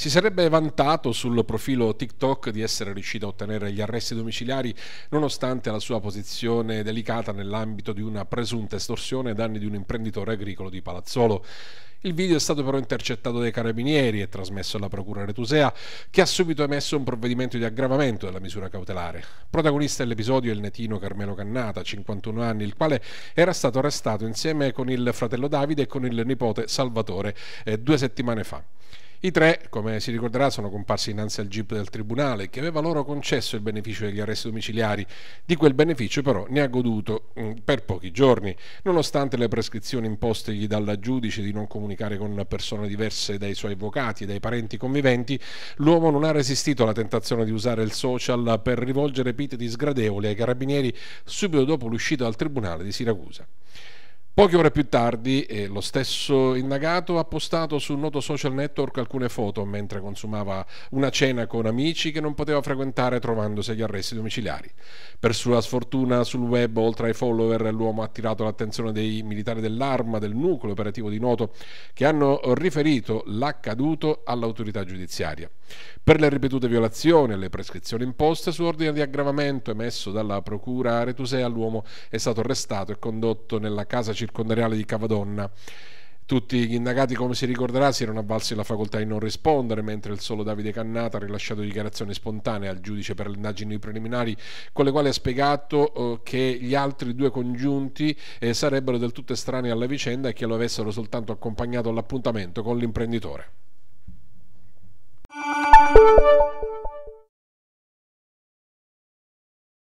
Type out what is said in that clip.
Si sarebbe vantato sul profilo TikTok di essere riuscito a ottenere gli arresti domiciliari nonostante la sua posizione delicata nell'ambito di una presunta estorsione ai danni di un imprenditore agricolo di Palazzolo. Il video è stato però intercettato dai carabinieri e trasmesso alla procura Retusea, che ha subito emesso un provvedimento di aggravamento della misura cautelare. Protagonista dell'episodio è il netino Carmelo Cannata, 51 anni, il quale era stato arrestato insieme con il fratello Davide e con il nipote Salvatore eh, due settimane fa. I tre, come si ricorderà, sono comparsi innanzi al GIP del Tribunale che aveva loro concesso il beneficio degli arresti domiciliari. Di quel beneficio però ne ha goduto mm, per pochi giorni, nonostante le prescrizioni impostegli dalla giudice di non comunicare con persone diverse dai suoi avvocati e dai parenti conviventi, l'uomo non ha resistito alla tentazione di usare il social per rivolgere epiteti sgradevoli ai carabinieri subito dopo l'uscita dal Tribunale di Siracusa. Poche ore più tardi eh, lo stesso indagato ha postato sul noto social network alcune foto mentre consumava una cena con amici che non poteva frequentare trovandosi agli arresti domiciliari. Per sua sfortuna sul web, oltre ai follower, l'uomo ha attirato l'attenzione dei militari dell'arma del nucleo operativo di Noto che hanno riferito l'accaduto all'autorità giudiziaria. Per le ripetute violazioni e le prescrizioni imposte su ordine di aggravamento emesso dalla procura Retusea, l'uomo è stato arrestato e condotto nella casa circolare circondariale di Cavadonna. Tutti gli indagati, come si ricorderà, si erano avvalsi la facoltà di non rispondere, mentre il solo Davide Cannata ha rilasciato dichiarazioni spontanee al giudice per le indagini preliminari, con le quali ha spiegato eh, che gli altri due congiunti eh, sarebbero del tutto estranei alla vicenda e che lo avessero soltanto accompagnato all'appuntamento con l'imprenditore.